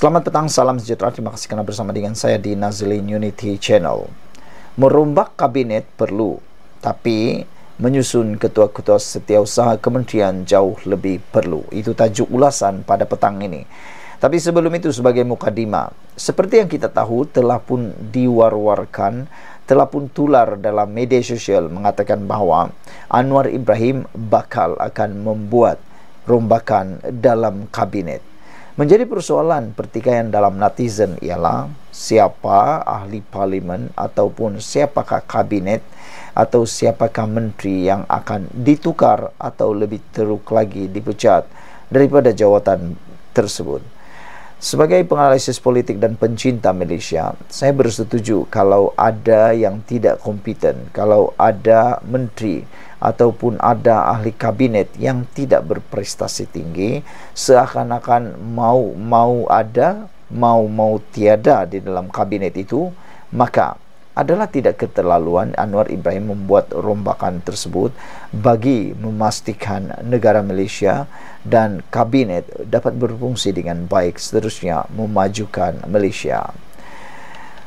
Selamat petang, salam sejahtera. Terima kasih kerana bersama dengan saya di Nazlin Unity Channel. Merombak kabinet perlu, tapi menyusun ketua-ketua setiausaha kementerian jauh lebih perlu. Itu tajuk ulasan pada petang ini. Tapi sebelum itu sebagai mukadima, seperti yang kita tahu telah pun diwar-warkan, telah pun tular dalam media sosial mengatakan bahawa Anwar Ibrahim bakal akan membuat rombakan dalam kabinet. Menjadi persoalan pertikaian dalam netizen ialah siapa ahli parlimen ataupun siapakah kabinet atau siapakah menteri yang akan ditukar atau lebih teruk lagi dipecat daripada jawatan tersebut. Sebagai penganalisis politik dan pencinta Malaysia, saya bersetuju kalau ada yang tidak kompeten, kalau ada menteri ataupun ada ahli kabinet yang tidak berprestasi tinggi seakan-akan mau mau ada mau mau tiada di dalam kabinet itu maka adalah tidak keterlaluan Anwar Ibrahim membuat rombakan tersebut bagi memastikan negara Malaysia dan kabinet dapat berfungsi dengan baik seterusnya memajukan Malaysia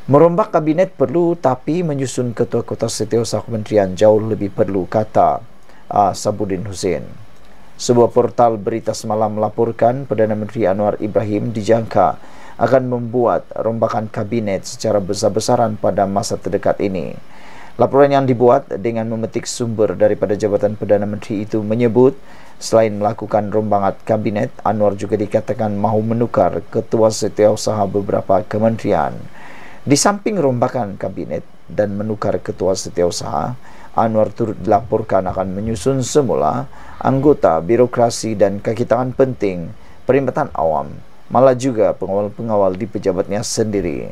Merombak kabinet perlu tapi menyusun ketua-ketua setiausaha kementerian jauh lebih perlu kata uh, ah, Sabudin Hussein. Sebuah portal berita semalam melaporkan Perdana Menteri Anwar Ibrahim dijangka akan membuat rombakan kabinet secara besar-besaran pada masa terdekat ini. Laporan yang dibuat dengan memetik sumber daripada Jabatan Perdana Menteri itu menyebut selain melakukan rombangan kabinet, Anwar juga dikatakan mahu menukar ketua setiausaha beberapa kementerian. Di samping rombakan kabinet dan menukar ketua setiausaha, Anwar turut dilaporkan akan menyusun semula anggota birokrasi dan kaki tangan penting perimbatan awam, malah juga pengawal-pengawal di pejabatnya sendiri.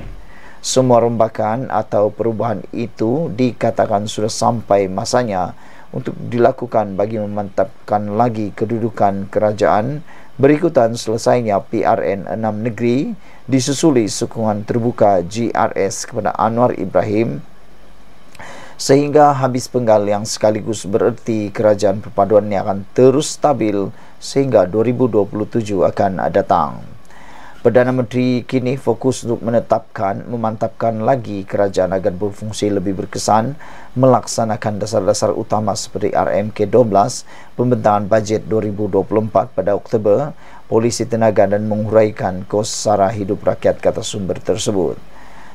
Semua rombakan atau perubahan itu dikatakan sudah sampai masanya untuk dilakukan bagi memantapkan lagi kedudukan kerajaan Berikutan selesainya PRN 6 negeri disusuli sokongan terbuka GRS kepada Anwar Ibrahim sehingga habis penggal yang sekaligus bererti kerajaan perpaduan ini akan terus stabil sehingga 2027 akan datang. Perdana Menteri kini fokus untuk menetapkan, memantapkan lagi kerajaan agar berfungsi lebih berkesan, melaksanakan dasar-dasar utama seperti RMK12, pembentangan bajet 2024 pada Oktober, polisi tenaga dan menguraikan kos sara hidup rakyat kata sumber tersebut.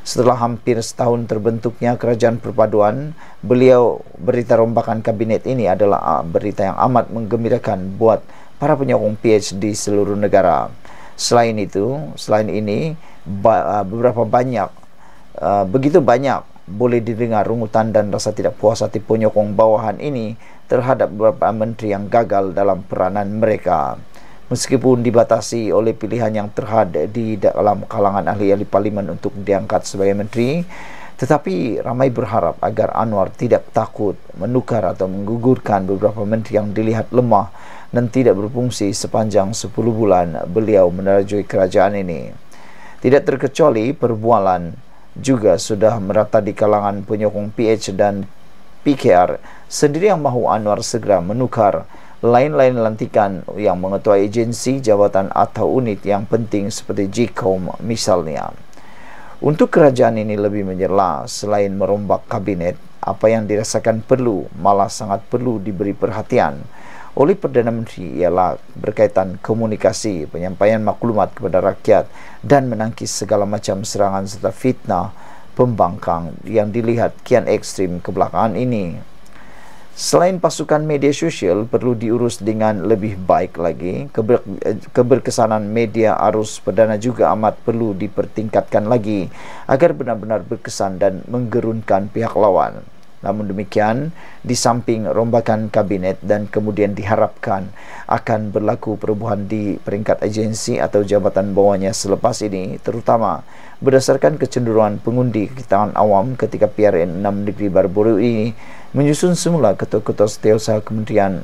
Setelah hampir setahun terbentuknya kerajaan perpaduan, beliau berita rombakan kabinet ini adalah ah, berita yang amat menggembirakan buat para penyokong PhD seluruh negara selain itu selain ini ba ah, beberapa banyak uh, begitu banyak boleh didengar rungutan dan rasa tidak puas hati penyokong bawahan ini terhadap beberapa menteri yang gagal dalam peranan mereka meskipun dibatasi oleh pilihan yang terhad di dalam kalangan ahli-ahli parlimen untuk diangkat sebagai menteri tetapi ramai berharap agar Anwar tidak takut menukar atau menggugurkan beberapa menteri yang dilihat lemah dan tidak berfungsi sepanjang 10 bulan beliau menerajui kerajaan ini. Tidak terkecuali perbualan juga sudah merata di kalangan penyokong PH dan PKR sendiri yang mahu Anwar segera menukar lain-lain lantikan yang mengetuai agensi jawatan atau unit yang penting seperti JICOM misalnya. Untuk kerajaan ini lebih menjelas selain merombak kabinet, apa yang dirasakan perlu malah sangat perlu diberi perhatian oleh Perdana Menteri ialah berkaitan komunikasi, penyampaian maklumat kepada rakyat dan menangkis segala macam serangan serta fitnah pembangkang yang dilihat kian ekstrim kebelakangan ini. Selain pasukan media sosial perlu diurus dengan lebih baik lagi, keber, keberkesanan media arus perdana juga amat perlu dipertingkatkan lagi agar benar-benar berkesan dan menggerunkan pihak lawan. Namun demikian, di samping rombakan kabinet dan kemudian diharapkan akan berlaku perubahan di peringkat agensi atau jabatan bawahnya selepas ini, terutama berdasarkan kecenderungan pengundi kekitaan awam ketika PRN 6 Negeri Barburu ini menyusun semula ketua-ketua setiausaha kementerian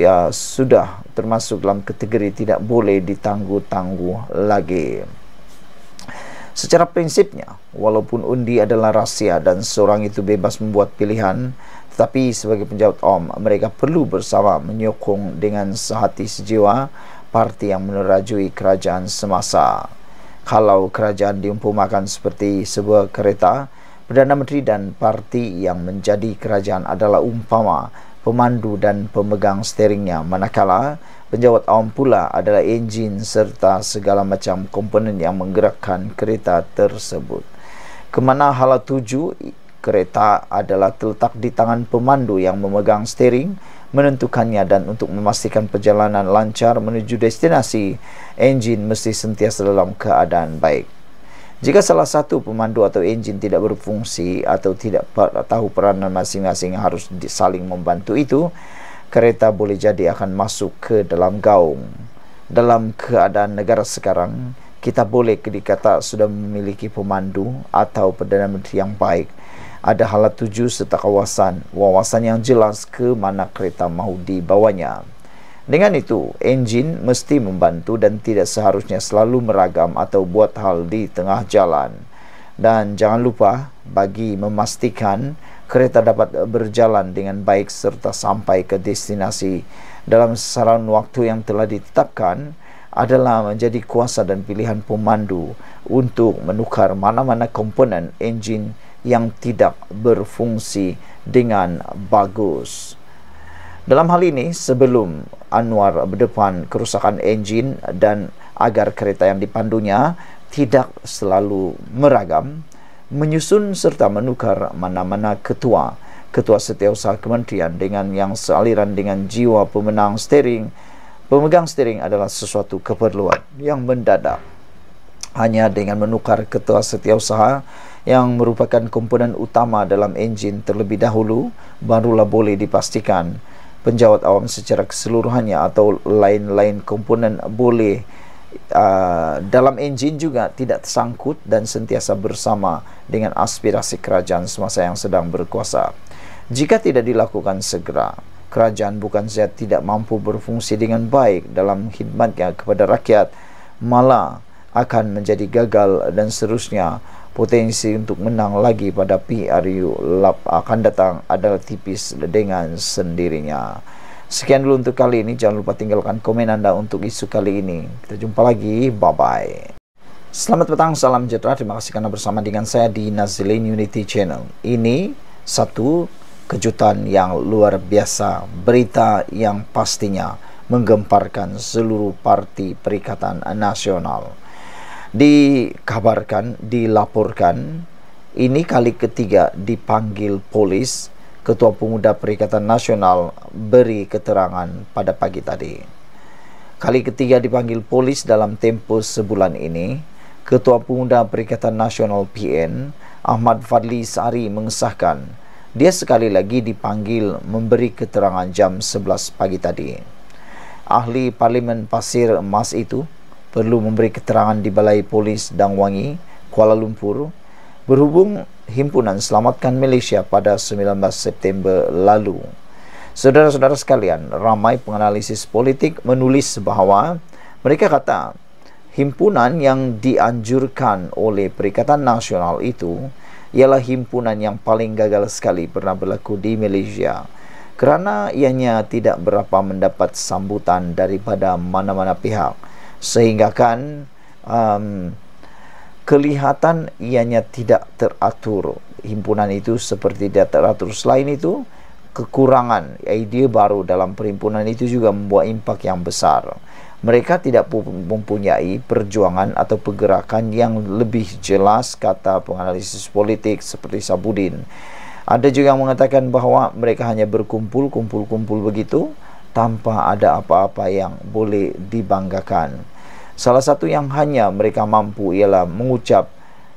ya, sudah termasuk dalam kategori tidak boleh ditangguh-tangguh lagi. Secara prinsipnya, walaupun undi adalah rahsia dan seorang itu bebas membuat pilihan, tetapi sebagai penjawat om, mereka perlu bersama menyokong dengan sehati sejiwa parti yang menerajui kerajaan semasa. Kalau kerajaan diumpamakan seperti sebuah kereta, Perdana Menteri dan parti yang menjadi kerajaan adalah umpama pemandu dan pemegang steeringnya. manakala penjawat awam pula adalah enjin serta segala macam komponen yang menggerakkan kereta tersebut. Kemana hala tuju kereta adalah terletak di tangan pemandu yang memegang steering, menentukannya dan untuk memastikan perjalanan lancar menuju destinasi, enjin mesti sentiasa dalam keadaan baik. Jika salah satu pemandu atau enjin tidak berfungsi atau tidak tahu peranan masing-masing harus saling membantu itu, kereta boleh jadi akan masuk ke dalam gaung dalam keadaan negara sekarang kita boleh dikata sudah memiliki pemandu atau perdana menteri yang baik ada hala tuju serta kawasan wawasan yang jelas ke mana kereta mahu dibawanya dengan itu enjin mesti membantu dan tidak seharusnya selalu meragam atau buat hal di tengah jalan dan jangan lupa bagi memastikan kereta dapat berjalan dengan baik serta sampai ke destinasi dalam saran waktu yang telah ditetapkan adalah menjadi kuasa dan pilihan pemandu untuk menukar mana-mana komponen enjin yang tidak berfungsi dengan bagus. Dalam hal ini, sebelum Anwar berdepan kerusakan enjin dan agar kereta yang dipandunya tidak selalu meragam, menyusun serta menukar mana-mana ketua ketua setiausaha kementerian dengan yang sealiran dengan jiwa pemenang steering pemegang steering adalah sesuatu keperluan yang mendadak hanya dengan menukar ketua setiausaha yang merupakan komponen utama dalam enjin terlebih dahulu barulah boleh dipastikan penjawat awam secara keseluruhannya atau lain-lain komponen boleh uh, dalam enjin juga tidak tersangkut dan sentiasa bersama dengan aspirasi kerajaan semasa yang sedang berkuasa. Jika tidak dilakukan segera, kerajaan bukan saja tidak mampu berfungsi dengan baik dalam khidmatnya kepada rakyat, malah akan menjadi gagal dan seterusnya potensi untuk menang lagi pada PRU lap akan datang adalah tipis dengan sendirinya. Sekian dulu untuk kali ini. Jangan lupa tinggalkan komen Anda untuk isu kali ini. Kita jumpa lagi. Bye-bye. Selamat petang, salam sejahtera. Terima kasih karena bersama dengan saya di Nazilin Unity Channel. Ini satu kejutan yang luar biasa. Berita yang pastinya menggemparkan seluruh parti Perikatan Nasional. Dikabarkan, dilaporkan, ini kali ketiga dipanggil polis Ketua Pemuda Perikatan Nasional beri keterangan pada pagi tadi. Kali ketiga dipanggil polis dalam tempoh sebulan ini, Ketua Pemuda Perikatan Nasional PN Ahmad Fadli Sari mengesahkan dia sekali lagi dipanggil memberi keterangan jam 11 pagi tadi. Ahli Parlimen Pasir Emas itu perlu memberi keterangan di Balai Polis Dangwangi, Kuala Lumpur berhubung Himpunan Selamatkan Malaysia pada 19 September lalu. Saudara-saudara sekalian, ramai penganalisis politik menulis bahawa mereka kata himpunan yang dianjurkan oleh Perikatan Nasional itu ialah himpunan yang paling gagal sekali pernah berlaku di Malaysia kerana ianya tidak berapa mendapat sambutan daripada mana-mana pihak sehinggakan um, kelihatan ianya tidak teratur himpunan itu seperti tidak teratur selain itu kekurangan eh, idea baru dalam perhimpunan itu juga membuat impak yang besar mereka tidak mempunyai perjuangan atau pergerakan yang lebih jelas kata penganalisis politik seperti Sabudin ada juga yang mengatakan bahawa mereka hanya berkumpul-kumpul-kumpul begitu tanpa ada apa-apa yang boleh dibanggakan Salah satu yang hanya mereka mampu ialah mengucap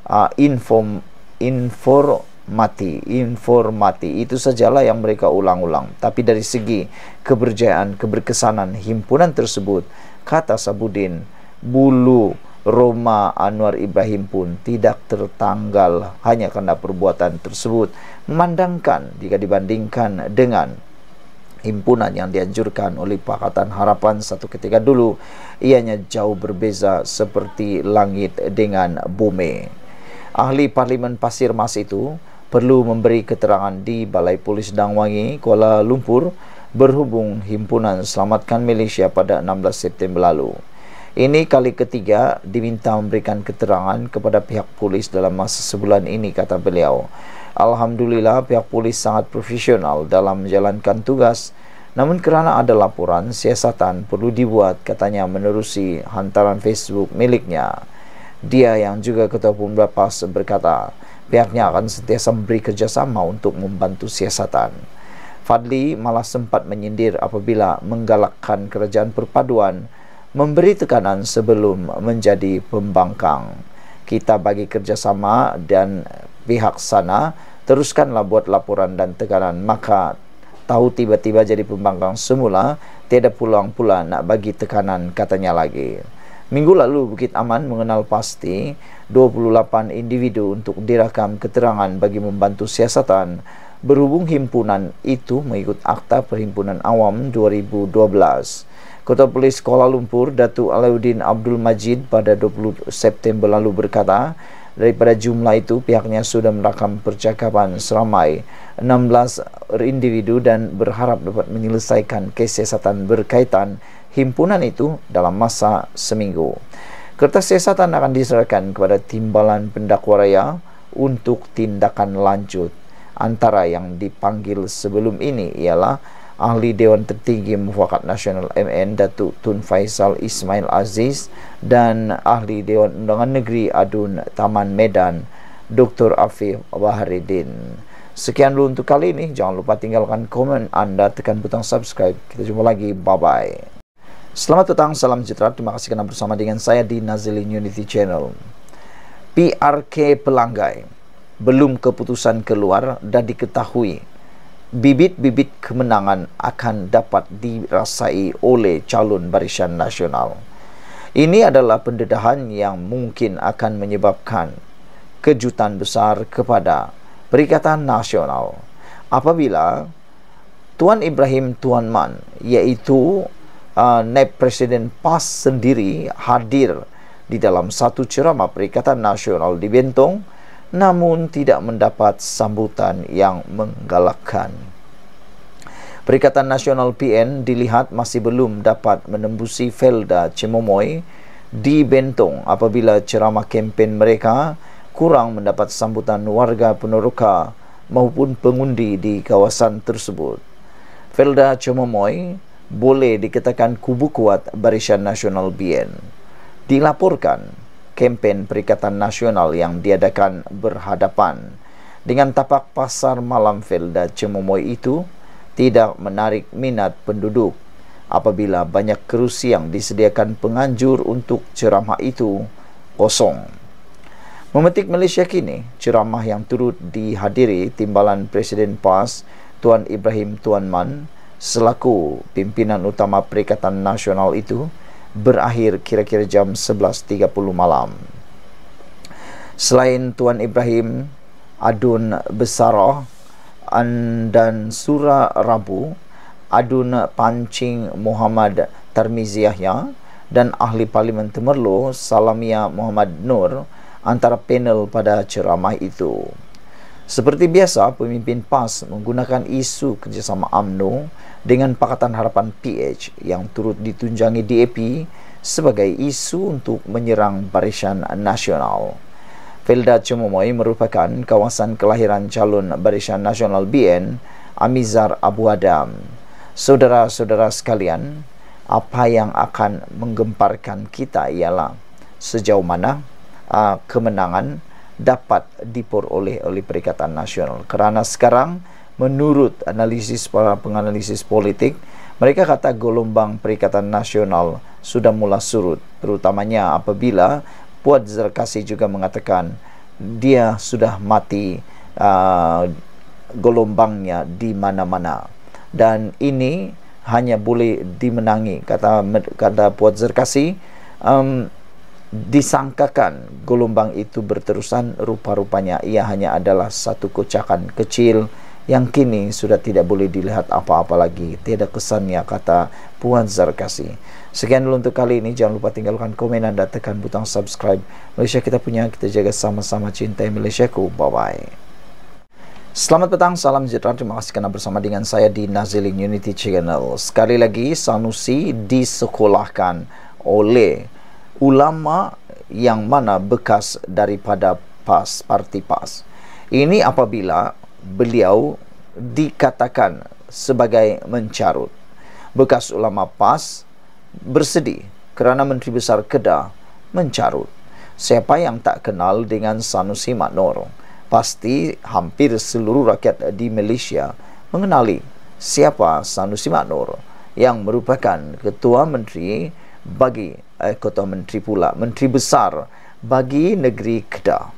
uh, inform informati informati itu sajalah yang mereka ulang-ulang. Tapi dari segi keberjayaan keberkesanan himpunan tersebut, kata Sabudin, bulu Roma Anwar Ibrahim pun tidak tertanggal hanya karena perbuatan tersebut. Memandangkan jika dibandingkan dengan himpunan yang dianjurkan oleh Pakatan Harapan satu ketika dulu ianya jauh berbeza seperti langit dengan bumi. Ahli Parlimen Pasir Mas itu perlu memberi keterangan di Balai Polis Dangwangi, Kuala Lumpur berhubung himpunan Selamatkan Malaysia pada 16 September lalu. Ini kali ketiga diminta memberikan keterangan kepada pihak polis dalam masa sebulan ini kata beliau. Alhamdulillah pihak polis sangat profesional dalam menjalankan tugas Namun kerana ada laporan, siasatan perlu dibuat katanya menerusi hantaran Facebook miliknya Dia yang juga ketua pembebas berkata pihaknya akan sentiasa memberi kerjasama untuk membantu siasatan Fadli malah sempat menyindir apabila menggalakkan kerajaan perpaduan memberi tekanan sebelum menjadi pembangkang. Kita bagi kerjasama dan pihak sana teruskanlah buat laporan dan tekanan maka tahu tiba-tiba jadi pembangkang semula tiada pulang pula nak bagi tekanan katanya lagi minggu lalu Bukit Aman mengenal pasti 28 individu untuk dirakam keterangan bagi membantu siasatan berhubung himpunan itu mengikut Akta Perhimpunan Awam 2012 Kota Polis Kuala Lumpur, Datuk Alauddin Abdul Majid pada 20 September lalu berkata, Daripada jumlah itu pihaknya sudah merakam percakapan seramai 16 individu dan berharap dapat menyelesaikan kesesatan berkaitan himpunan itu dalam masa seminggu. Kertas siasatan akan diserahkan kepada timbalan pendakwa raya untuk tindakan lanjut. Antara yang dipanggil sebelum ini ialah ahli Dewan Tertinggi Mufakat Nasional MN Datuk Tun Faisal Ismail Aziz dan ahli Dewan Undangan Negeri Adun Taman Medan Dr. Afif Baharidin. Sekian dulu untuk kali ini. Jangan lupa tinggalkan komen anda, tekan butang subscribe. Kita jumpa lagi. Bye-bye. Selamat datang, salam sejahtera. Terima kasih kerana bersama dengan saya di Nazilin Unity Channel. PRK Pelanggai belum keputusan keluar dan diketahui bibit-bibit kemenangan akan dapat dirasai oleh calon barisan nasional. Ini adalah pendedahan yang mungkin akan menyebabkan kejutan besar kepada Perikatan Nasional apabila Tuan Ibrahim Tuan Man iaitu uh, naib presiden PAS sendiri hadir di dalam satu ceramah Perikatan Nasional di Bentong namun tidak mendapat sambutan yang menggalakkan. Perikatan Nasional PN dilihat masih belum dapat menembusi Felda Cemomoy di Bentong apabila ceramah kempen mereka kurang mendapat sambutan warga peneroka maupun pengundi di kawasan tersebut. Felda Cemomoy boleh dikatakan kubu kuat Barisan Nasional BN. Dilaporkan kempen Perikatan Nasional yang diadakan berhadapan dengan tapak pasar malam Felda Cemumoy itu tidak menarik minat penduduk. Apabila banyak kerusi yang disediakan penganjur untuk ceramah itu kosong. Memetik Malaysia kini, ceramah yang turut dihadiri timbalan Presiden PAS Tuan Ibrahim Tuan Man selaku pimpinan utama Perikatan Nasional itu berakhir kira-kira jam 11.30 malam. Selain Tuan Ibrahim Adun Besaroh dan Sura Rabu, Adun Pancing Muhammad Tarmizi Yahya dan Ahli Parlimen Temerloh Salamia Muhammad Nur antara panel pada ceramah itu. Seperti biasa, pemimpin PAS menggunakan isu kerjasama AMNO dengan Pakatan Harapan PH yang turut ditunjangi DAP sebagai isu untuk menyerang barisan nasional. Felda Cemomoy merupakan kawasan kelahiran calon barisan nasional BN Amizar Abu Adam. Saudara-saudara sekalian, apa yang akan menggemparkan kita ialah sejauh mana uh, kemenangan dapat diperoleh oleh Perikatan Nasional kerana sekarang menurut analisis para penganalisis politik mereka kata gelombang Perikatan Nasional sudah mula surut terutamanya apabila Puat Zerkasi juga mengatakan dia sudah mati uh, gelombangnya di mana-mana dan ini hanya boleh dimenangi kata kata Puat Zerkasi um, disangkakan gelombang itu berterusan rupa-rupanya ia hanya adalah satu kocakan kecil yang kini sudah tidak boleh dilihat apa-apa lagi tiada kesannya kata Puan Zarkasi sekian dulu untuk kali ini jangan lupa tinggalkan komen dan tekan butang subscribe Malaysia kita punya kita jaga sama-sama cintai Malaysia ku bye bye Selamat petang, salam sejahtera. Terima kasih kerana bersama dengan saya di Nazilin Unity Channel. Sekali lagi, Sanusi disekolahkan oleh ulama yang mana bekas daripada PAS parti PAS. Ini apabila beliau dikatakan sebagai mencarut. Bekas ulama PAS bersedih kerana Menteri Besar Kedah mencarut. Siapa yang tak kenal dengan Sanusi Manor? Pasti hampir seluruh rakyat di Malaysia mengenali siapa Sanusi Manor yang merupakan ketua menteri bagi Eh, kota menteri pula menteri besar bagi negeri Kedah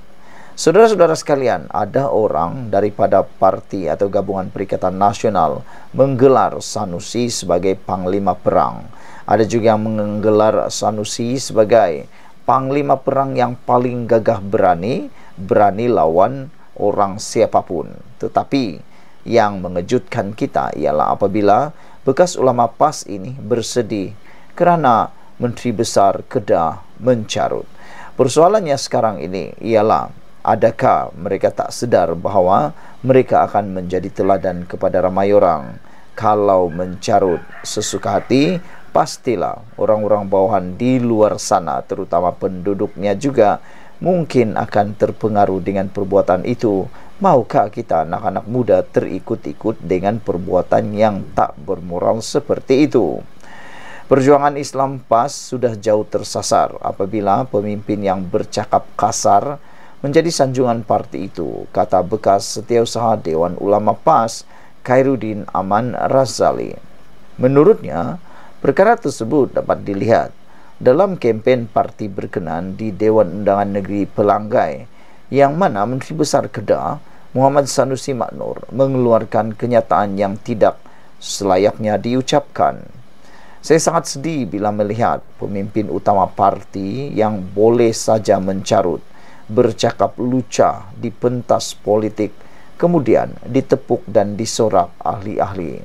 Saudara-saudara sekalian, ada orang daripada parti atau gabungan Perikatan Nasional menggelar Sanusi sebagai panglima perang. Ada juga yang menggelar Sanusi sebagai panglima perang yang paling gagah berani, berani lawan orang siapapun. Tetapi yang mengejutkan kita ialah apabila bekas ulama PAS ini bersedih kerana Menteri Besar Kedah mencarut. Persoalannya sekarang ini ialah adakah mereka tak sedar bahawa mereka akan menjadi teladan kepada ramai orang kalau mencarut sesuka hati pastilah orang-orang bawahan di luar sana terutama penduduknya juga mungkin akan terpengaruh dengan perbuatan itu maukah kita anak-anak muda terikut-ikut dengan perbuatan yang tak bermoral seperti itu Perjuangan Islam PAS sudah jauh tersasar apabila pemimpin yang bercakap kasar menjadi sanjungan parti itu, kata bekas setiausaha Dewan Ulama PAS, Khairuddin Aman Razali. Menurutnya, perkara tersebut dapat dilihat dalam kempen parti berkenan di Dewan Undangan Negeri Pelanggai yang mana Menteri Besar Kedah Muhammad Sanusi Maknur mengeluarkan kenyataan yang tidak selayaknya diucapkan. Saya sangat sedih bila melihat pemimpin utama parti yang boleh saja mencarut, bercakap lucah di pentas politik, kemudian ditepuk dan disorak ahli-ahli.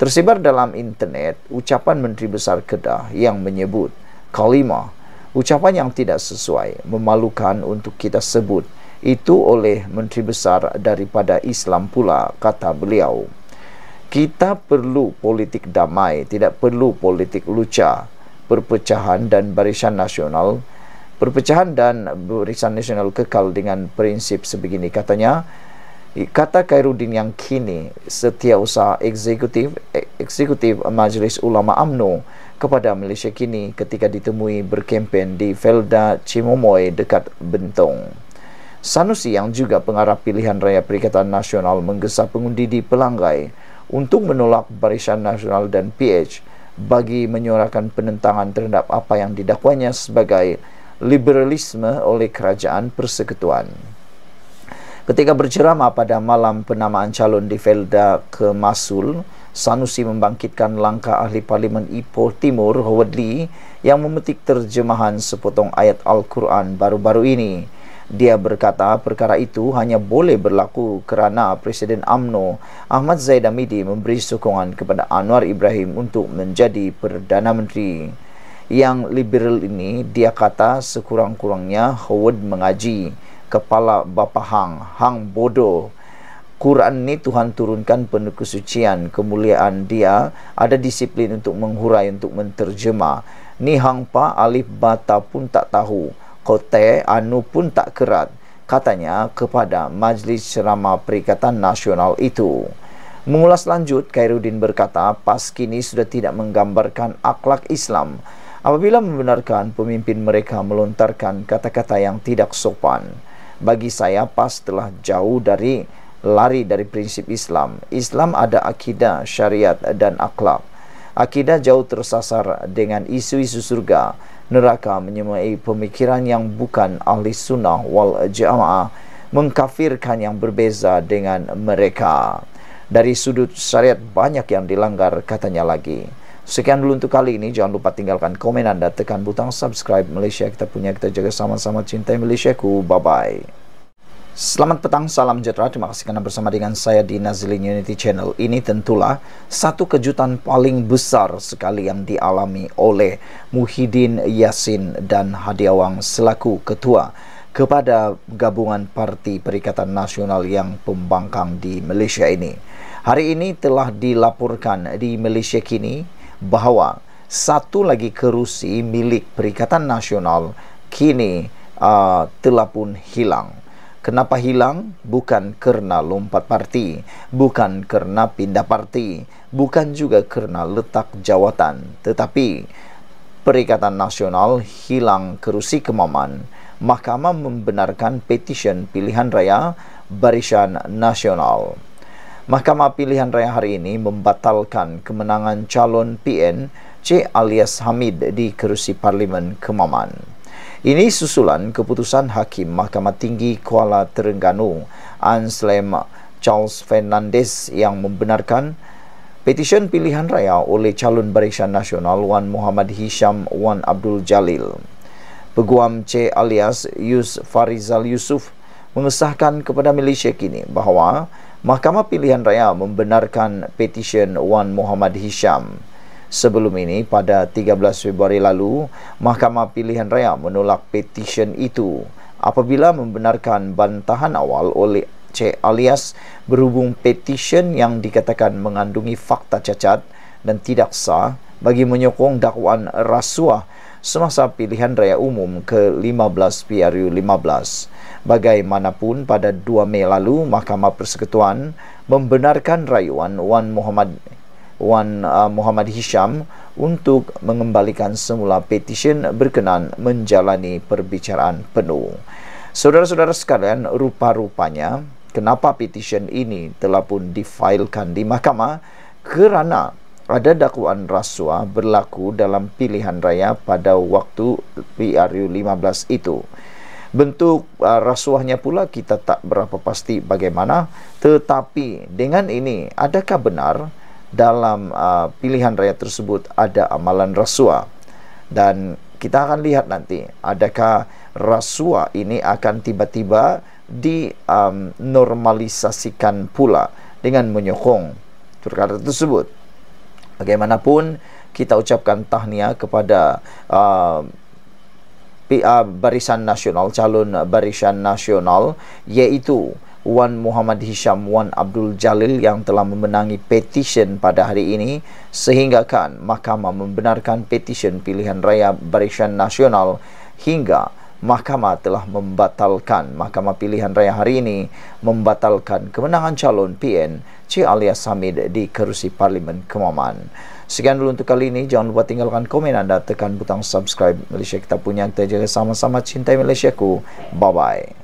Tersebar dalam internet ucapan Menteri Besar Kedah yang menyebut kalima ucapan yang tidak sesuai memalukan untuk kita sebut itu oleh Menteri Besar daripada Islam pula kata beliau kita perlu politik damai, tidak perlu politik luca, perpecahan dan barisan nasional. Perpecahan dan barisan nasional kekal dengan prinsip sebegini katanya, kata Khairuddin yang kini setiausaha eksekutif eksekutif Majlis Ulama AMNO kepada Malaysia kini ketika ditemui berkempen di Felda Cimomoy dekat Bentong. Sanusi yang juga pengarah pilihan raya Perikatan Nasional menggesa pengundi di pelanggai untuk menolak Barisan Nasional dan PH bagi menyuarakan penentangan terhadap apa yang didakwanya sebagai liberalisme oleh kerajaan persekutuan. Ketika berceramah pada malam penamaan calon di Felda ke Masul, Sanusi membangkitkan langkah ahli parlimen Ipoh Timur Howard Lee yang memetik terjemahan sepotong ayat Al-Quran baru-baru ini. Dia berkata perkara itu hanya boleh berlaku kerana Presiden AMNO Ahmad Zaid Hamidi memberi sokongan kepada Anwar Ibrahim untuk menjadi Perdana Menteri. Yang liberal ini dia kata sekurang-kurangnya Howard mengaji kepala bapa hang hang bodoh Quran ni Tuhan turunkan penuh kesucian kemuliaan dia ada disiplin untuk menghurai untuk menterjemah ni hang Pak alif bata pun tak tahu Kote Anu pun tak kerat katanya kepada Majlis Ceramah Perikatan Nasional itu. Mengulas lanjut, Khairuddin berkata pas kini sudah tidak menggambarkan akhlak Islam apabila membenarkan pemimpin mereka melontarkan kata-kata yang tidak sopan. Bagi saya pas telah jauh dari lari dari prinsip Islam. Islam ada akidah, syariat dan akhlak. Akidah jauh tersasar dengan isu-isu surga neraka menyemai pemikiran yang bukan ahli sunnah wal jamaah mengkafirkan yang berbeza dengan mereka dari sudut syariat banyak yang dilanggar katanya lagi sekian dulu untuk kali ini jangan lupa tinggalkan komen anda tekan butang subscribe Malaysia kita punya kita jaga sama-sama cintai Malaysia ku bye bye Selamat petang, salam sejahtera. Terima kasih kerana bersama dengan saya di Nazilin Unity Channel. Ini tentulah satu kejutan paling besar sekali yang dialami oleh Muhyiddin Yassin dan Hadiawang selaku ketua kepada gabungan Parti Perikatan Nasional yang pembangkang di Malaysia ini. Hari ini telah dilaporkan di Malaysia kini bahawa satu lagi kerusi milik Perikatan Nasional kini uh, telah pun hilang kenapa hilang? Bukan kerana lompat parti, bukan kerana pindah parti, bukan juga kerana letak jawatan. Tetapi, Perikatan Nasional hilang kerusi kemaman. Mahkamah membenarkan petisyen pilihan raya Barisan Nasional. Mahkamah Pilihan Raya hari ini membatalkan kemenangan calon PN C alias Hamid di kerusi Parlimen Kemaman. Ini susulan keputusan Hakim Mahkamah Tinggi Kuala Terengganu Anselm Charles Fernandez yang membenarkan petisyen pilihan raya oleh calon barisan nasional Wan Muhammad Hisham Wan Abdul Jalil. Peguam C alias Yus Farizal Yusuf mengesahkan kepada milisya kini bahawa Mahkamah Pilihan Raya membenarkan petisyen Wan Muhammad Hisham. Sebelum ini, pada 13 Februari lalu, Mahkamah Pilihan Raya menolak petisyen itu apabila membenarkan bantahan awal oleh C alias berhubung petisyen yang dikatakan mengandungi fakta cacat dan tidak sah bagi menyokong dakwaan rasuah semasa pilihan raya umum ke-15 PRU 15. Bagaimanapun pada 2 Mei lalu Mahkamah Persekutuan membenarkan rayuan Wan Muhammad Wan uh, Muhammad Hisham untuk mengembalikan semula petisyen berkenan menjalani perbicaraan penuh. Saudara-saudara sekalian, rupa-rupanya kenapa petisyen ini telah pun difailkan di mahkamah kerana ada dakwaan rasuah berlaku dalam pilihan raya pada waktu PRU 15 itu. Bentuk uh, rasuahnya pula kita tak berapa pasti bagaimana, tetapi dengan ini adakah benar dalam uh, pilihan raya tersebut ada amalan rasuah dan kita akan lihat nanti adakah rasuah ini akan tiba-tiba dinormalisasikan um, pula dengan menyokong perkara tersebut bagaimanapun kita ucapkan tahniah kepada uh, PA uh, Barisan Nasional calon Barisan Nasional yaitu. Wan Muhammad Hisham Wan Abdul Jalil yang telah memenangi petisyen pada hari ini sehinggakan mahkamah membenarkan petisyen pilihan raya Barisan Nasional hingga mahkamah telah membatalkan mahkamah pilihan raya hari ini membatalkan kemenangan calon PN C. Alias Samid di kerusi Parlimen Kemaman. Sekian dulu untuk kali ini. Jangan lupa tinggalkan komen anda. Tekan butang subscribe Malaysia kita punya. Kita jaga sama-sama cintai Malaysia ku. Bye-bye.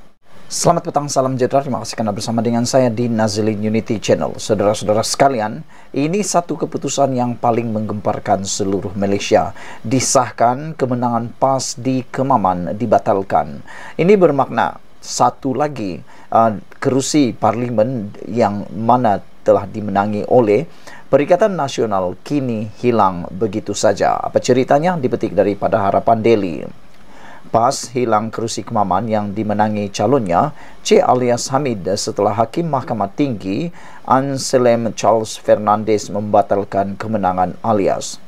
Selamat petang, salam sejahtera. Terima kasih karena bersama dengan saya di Nazilin Unity Channel. Saudara-saudara sekalian, ini satu keputusan yang paling menggemparkan seluruh Malaysia. Disahkan kemenangan PAS di Kemaman dibatalkan. Ini bermakna satu lagi uh, kerusi parlimen yang mana telah dimenangi oleh Perikatan Nasional kini hilang begitu saja. Apa ceritanya? Dipetik daripada Harapan Delhi. PAS hilang kerusi kemaman yang dimenangi calonnya C. Alias Hamid setelah Hakim Mahkamah Tinggi Anselm Charles Fernandes membatalkan kemenangan alias.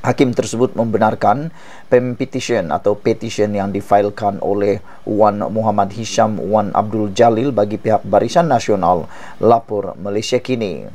Hakim tersebut membenarkan petition atau petition yang difailkan oleh Wan Muhammad Hisham Wan Abdul Jalil bagi pihak Barisan Nasional Lapor Malaysia kini.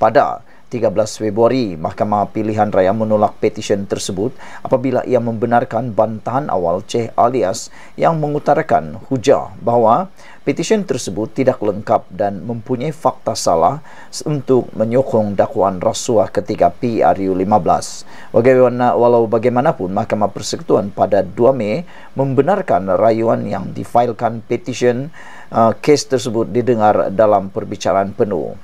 Pada 13 Februari, Mahkamah Pilihan Raya menolak petisyen tersebut apabila ia membenarkan bantahan awal Cheh Alias yang mengutarakan hujah bahawa petisyen tersebut tidak lengkap dan mempunyai fakta salah untuk menyokong dakwaan rasuah ketika PRU 15. walau bagaimanapun, Mahkamah Persekutuan pada 2 Mei membenarkan rayuan yang difailkan petisyen uh, kes tersebut didengar dalam perbicaraan penuh.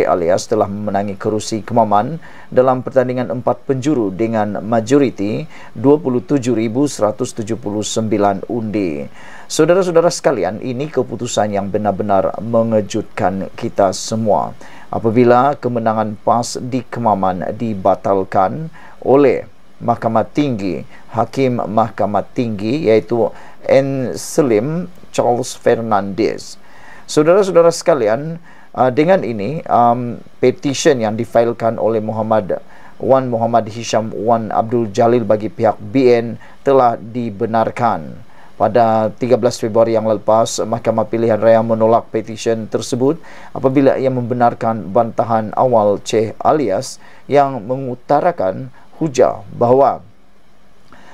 Alias telah memenangi kerusi kemaman dalam pertandingan empat penjuru dengan majoriti 27,179 undi. Saudara-saudara sekalian, ini keputusan yang benar-benar mengejutkan kita semua. Apabila kemenangan PAS di kemaman dibatalkan oleh Mahkamah Tinggi, Hakim Mahkamah Tinggi iaitu N. Selim Charles Fernandez. Saudara-saudara sekalian, Ah, dengan ini um, petition yang difailkan oleh Muhammad Wan Muhammad Hisham Wan Abdul Jalil bagi pihak BN telah dibenarkan. Pada 13 Februari yang lepas, Mahkamah Pilihan Raya menolak petisyen tersebut apabila ia membenarkan bantahan awal Cheh Alias yang mengutarakan hujah bahawa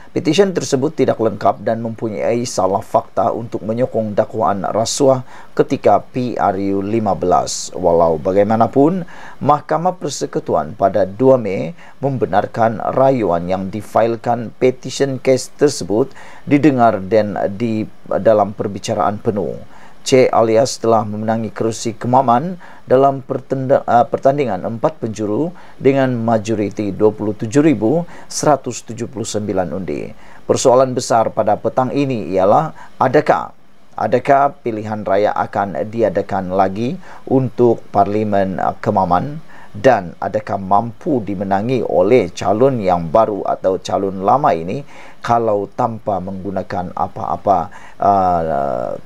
Petisyen tersebut tidak lengkap dan mempunyai salah fakta untuk menyokong dakwaan rasuah ketika PRU 15. Walau bagaimanapun, Mahkamah Persekutuan pada 2 Mei membenarkan rayuan yang difailkan petisyen kes tersebut didengar dan di dalam perbicaraan penuh. C alias telah memenangi kerusi kemaman dalam uh, pertandingan empat penjuru dengan majoriti 27,179 undi. Persoalan besar pada petang ini ialah adakah adakah pilihan raya akan diadakan lagi untuk Parlimen uh, Kemaman dan adakah mampu dimenangi oleh calon yang baru atau calon lama ini kalau tanpa menggunakan apa-apa uh,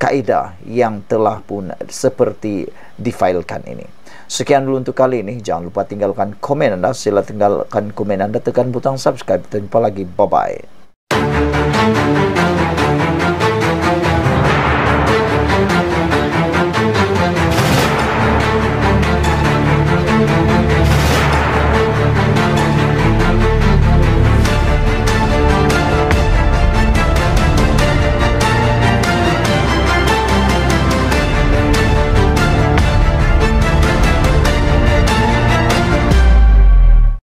kaedah yang telah pun seperti difailkan ini. Sekian dulu untuk kali ini. Jangan lupa tinggalkan komen anda. Sila tinggalkan komen anda. Tekan butang subscribe. Kita jumpa lagi. Bye-bye.